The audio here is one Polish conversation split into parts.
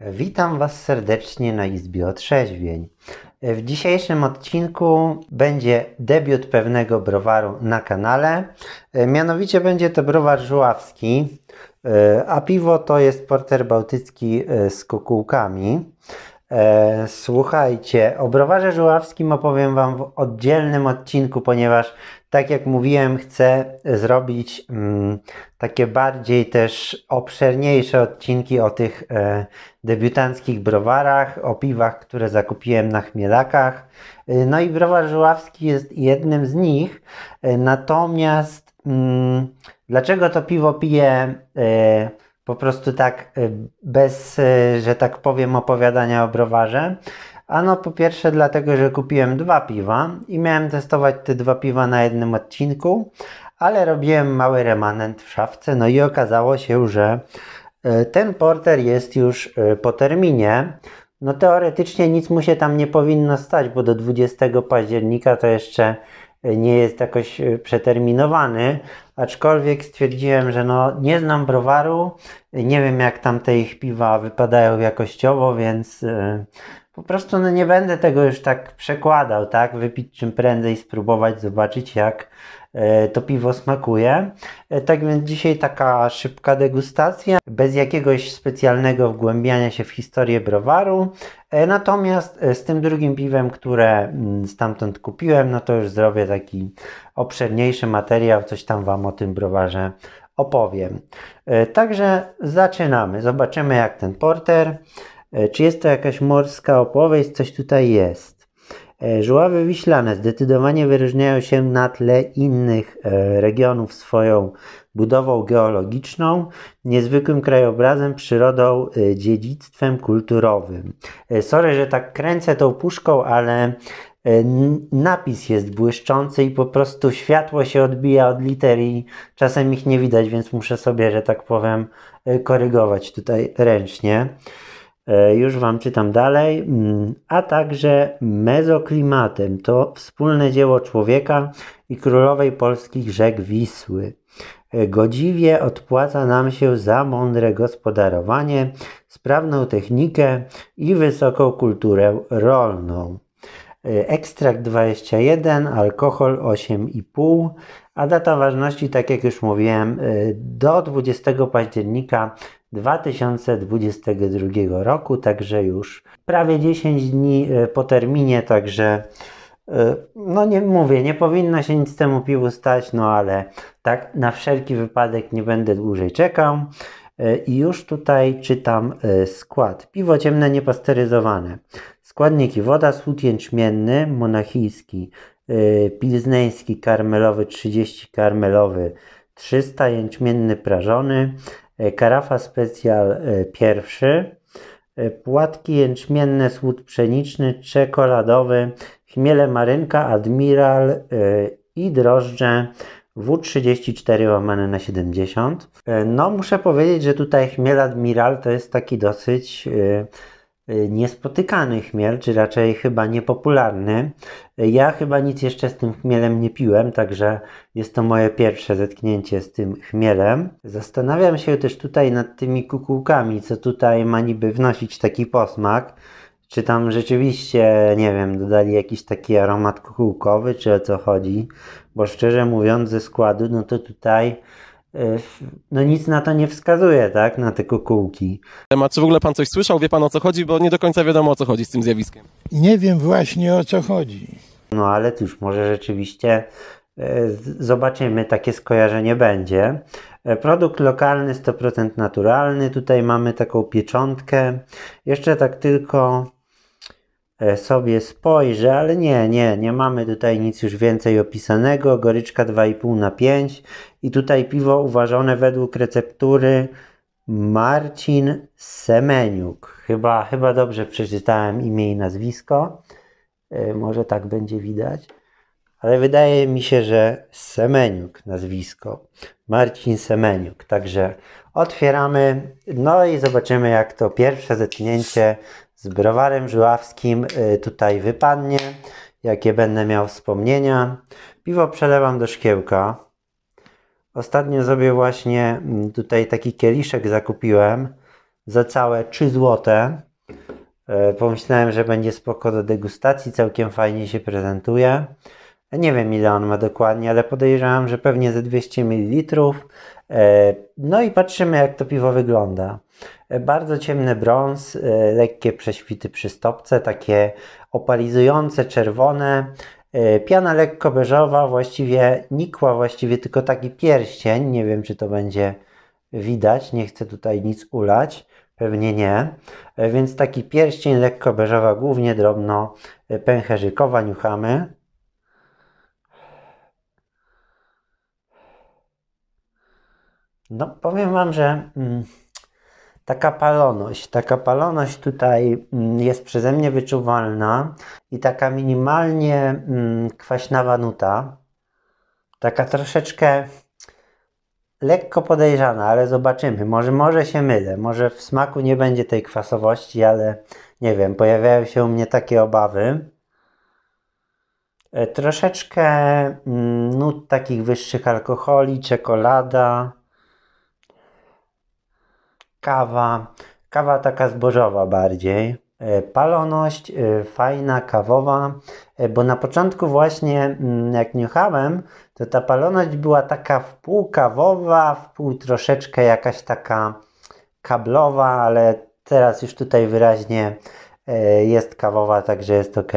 Witam Was serdecznie na Izbie Otrzeźwień. W dzisiejszym odcinku będzie debiut pewnego browaru na kanale. Mianowicie będzie to browar żuławski, e, a piwo to jest porter bałtycki e, z kukułkami. E, słuchajcie, o browarze żuławskim opowiem Wam w oddzielnym odcinku, ponieważ tak jak mówiłem, chcę zrobić mm, takie bardziej też obszerniejsze odcinki o tych e, debiutanckich browarach, o piwach, które zakupiłem na chmielakach. E, no i browar żuławski jest jednym z nich. E, natomiast mm, dlaczego to piwo piję? E, po prostu tak y, bez, y, że tak powiem, opowiadania o browarze. Ano po pierwsze dlatego, że kupiłem dwa piwa i miałem testować te dwa piwa na jednym odcinku, ale robiłem mały remanent w szafce, no i okazało się, że y, ten porter jest już po terminie. No teoretycznie nic mu się tam nie powinno stać, bo do 20 października to jeszcze nie jest jakoś e, przeterminowany, aczkolwiek stwierdziłem, że no, nie znam browaru, nie wiem jak tam te ich piwa wypadają jakościowo, więc e, po prostu no nie będę tego już tak przekładał, tak? Wypić czym prędzej, spróbować, zobaczyć jak e, to piwo smakuje. E, tak więc dzisiaj taka szybka degustacja, bez jakiegoś specjalnego wgłębiania się w historię browaru. E, natomiast z tym drugim piwem, które mm, stamtąd kupiłem, no to już zrobię taki obszerniejszy materiał, coś tam Wam o tym browarze opowiem. Także zaczynamy. Zobaczymy jak ten porter E, czy jest to jakaś morska opowieść? Coś tutaj jest. E, żuławy wiślane zdecydowanie wyróżniają się na tle innych e, regionów swoją budową geologiczną, niezwykłym krajobrazem, przyrodą, dziedzictwem kulturowym. Sorry, że tak kręcę tą puszką, ale napis jest błyszczący i po prostu światło się odbija od liter i czasem ich nie widać, więc muszę sobie, że tak powiem, korygować tutaj ręcznie. E, już Wam czytam dalej, mm, a także Mezoklimatem, to wspólne dzieło człowieka i królowej polskich rzek Wisły. E, godziwie odpłaca nam się za mądre gospodarowanie, sprawną technikę i wysoką kulturę rolną. E, ekstrakt 21, alkohol 8,5, a data ważności, tak jak już mówiłem, do 20 października 2022 roku, także już prawie 10 dni e, po terminie, także e, no nie mówię, nie powinno się nic temu piwu stać, no ale tak na wszelki wypadek nie będę dłużej czekał. E, I już tutaj czytam skład. Piwo ciemne niepasteryzowane. Składniki woda, słód jęczmienny, monachijski, pilzneński, karmelowy, 30 karmelowy, 300 jęczmienny prażony, E, karafa specjal e, pierwszy, e, płatki jęczmienne, słód pszeniczny, czekoladowy, chmiele marynka, admiral i drożdże W34 łamane na 70. No muszę powiedzieć, że tutaj chmiel admiral to jest taki dosyć E, niespotykany chmiel, czy raczej chyba niepopularny. E, ja chyba nic jeszcze z tym chmielem nie piłem, także jest to moje pierwsze zetknięcie z tym chmielem. Zastanawiam się też tutaj nad tymi kukułkami, co tutaj ma niby wnosić taki posmak. Czy tam rzeczywiście, nie wiem, dodali jakiś taki aromat kukułkowy, czy o co chodzi? Bo szczerze mówiąc, ze składu, no to tutaj Y, no nic na to nie wskazuje, tak, na te kukułki. Temat, czy w ogóle pan coś słyszał? Wie pan o co chodzi? Bo nie do końca wiadomo o co chodzi z tym zjawiskiem. Nie wiem właśnie o co chodzi. No ale cóż, może rzeczywiście y, zobaczymy, takie skojarzenie będzie. Y, produkt lokalny, 100% naturalny. Tutaj mamy taką pieczątkę. Jeszcze tak tylko E, sobie spojrzę, ale nie, nie, nie mamy tutaj nic już więcej opisanego. Goryczka 2,5 na 5 i tutaj piwo uważone według receptury Marcin Semeniuk. Chyba, chyba dobrze przeczytałem imię i nazwisko. E, może tak będzie widać ale wydaje mi się, że Semeniuk nazwisko, Marcin Semeniuk. Także otwieramy, no i zobaczymy jak to pierwsze zetknięcie z browarem żuławskim y, tutaj wypadnie, jakie będę miał wspomnienia. Piwo przelewam do szkiełka. Ostatnio sobie właśnie mm, tutaj taki kieliszek zakupiłem za całe 3 złote. Y, pomyślałem, że będzie spoko do degustacji, całkiem fajnie się prezentuje. Nie wiem ile on ma dokładnie, ale podejrzewam, że pewnie ze 200 ml. E, no i patrzymy jak to piwo wygląda. E, bardzo ciemny brąz, e, lekkie prześwity przy stopce, takie opalizujące, czerwone. Piana lekko beżowa, właściwie nikła, właściwie tylko taki pierścień. Nie wiem czy to będzie widać, nie chcę tutaj nic ulać. Pewnie nie. Więc taki pierścień lekko beżowa, głównie drobno pęcherzykowa, niuchamy. No, powiem Wam, że mm, taka paloność, taka paloność tutaj mm, jest przeze mnie wyczuwalna i taka minimalnie mm, kwaśnawa nuta, taka troszeczkę lekko podejrzana, ale zobaczymy. Może, może się mylę, może w smaku nie będzie tej kwasowości, ale nie wiem, pojawiają się u mnie takie obawy. E, troszeczkę mm, nut takich wyższych alkoholi, czekolada, kawa, kawa taka zbożowa bardziej. E, paloność, e, fajna, kawowa, e, bo na początku właśnie mm, jak niuchałem, to ta paloność była taka wpół kawowa, wpół troszeczkę jakaś taka kablowa, ale teraz już tutaj wyraźnie jest kawowa, także jest ok.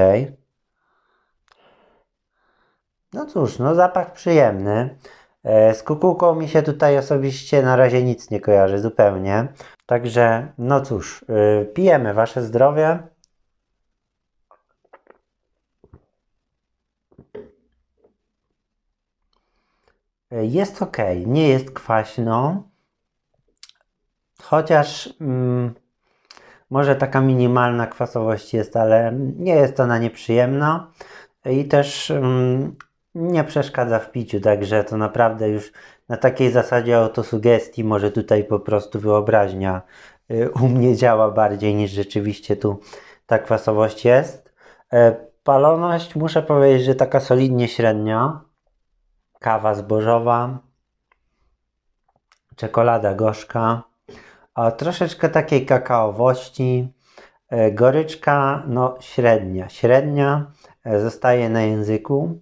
No cóż, no zapach przyjemny. E, z kukułką mi się tutaj osobiście na razie nic nie kojarzy zupełnie. Także no cóż, e, pijemy Wasze zdrowie. E, jest ok, nie jest kwaśno, chociaż mm, może taka minimalna kwasowość jest, ale nie jest ona nieprzyjemna i też mm, nie przeszkadza w piciu, także to naprawdę już na takiej zasadzie autosugestii może tutaj po prostu wyobraźnia y, u mnie działa bardziej niż rzeczywiście tu ta kwasowość jest. E, paloność muszę powiedzieć, że taka solidnie średnia. Kawa zbożowa, czekolada gorzka, a troszeczkę takiej kakaowości, e, goryczka no średnia. Średnia e, zostaje na języku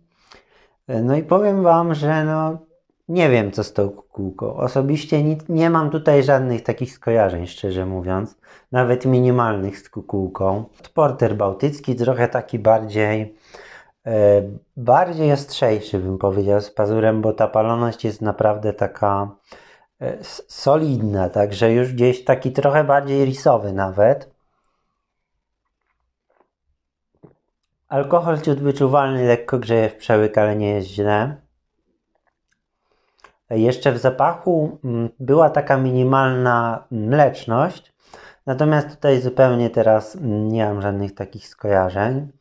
no i powiem Wam, że no, nie wiem, co z tą kukułką. Osobiście nie, nie mam tutaj żadnych takich skojarzeń, szczerze mówiąc, nawet minimalnych z kukułką. Porter bałtycki trochę taki bardziej, e, bardziej ostrzejszy, bym powiedział, z pazurem, bo ta paloność jest naprawdę taka e, solidna, także już gdzieś taki trochę bardziej rysowy nawet. Alkohol ciut wyczuwalny lekko grzeje w przełyk, ale nie jest źle. Jeszcze w zapachu mm, była taka minimalna mleczność, natomiast tutaj zupełnie teraz mm, nie mam żadnych takich skojarzeń.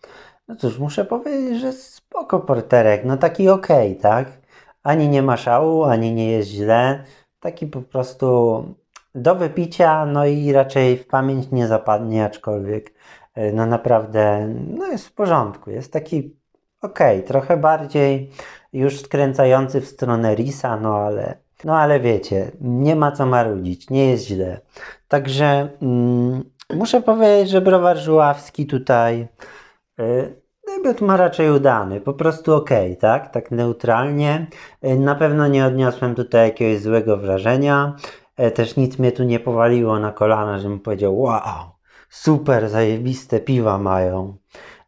No cóż, muszę powiedzieć, że spoko porterek, no taki ok, tak? Ani nie ma szału, ani nie jest źle. Taki po prostu do wypicia, no i raczej w pamięć nie zapadnie, aczkolwiek E, no naprawdę no jest w porządku. Jest taki ok, trochę bardziej już skręcający w stronę Risa, no ale, no ale wiecie, nie ma co marudzić, nie jest źle. Także mm, muszę powiedzieć, że browar Żuławski tutaj y, debiut ma raczej udany, po prostu ok, tak? Tak neutralnie. Y, na pewno nie odniosłem tutaj jakiegoś złego wrażenia. też nic mnie tu nie powaliło na kolana, żebym powiedział wow, super zajebiste piwa mają.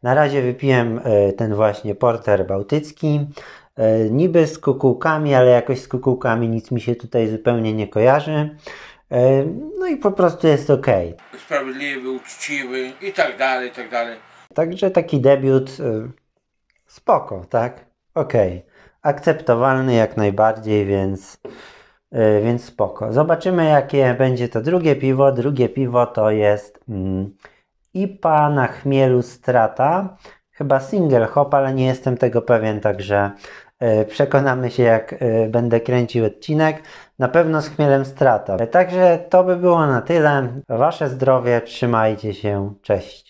Na razie wypiłem e, ten właśnie porter bałtycki. E, niby z kukułkami, ale jakoś z kukułkami nic mi się tutaj zupełnie nie kojarzy. E, no i po prostu jest ok. Sprawiedliwy, uczciwy i tak dalej, i tak dalej. Także taki debiut spoko, tak? Ok. Akceptowalny jak najbardziej, więc E, więc spoko. Zobaczymy, jakie będzie to drugie piwo. Drugie piwo to jest mm, IPA na chmielu strata. Chyba single hop, ale nie jestem tego pewien, także e, przekonamy się, jak e, będę kręcił odcinek. Na pewno z chmielem strata. Także to by było na tyle. Wasze zdrowie, trzymajcie się, cześć.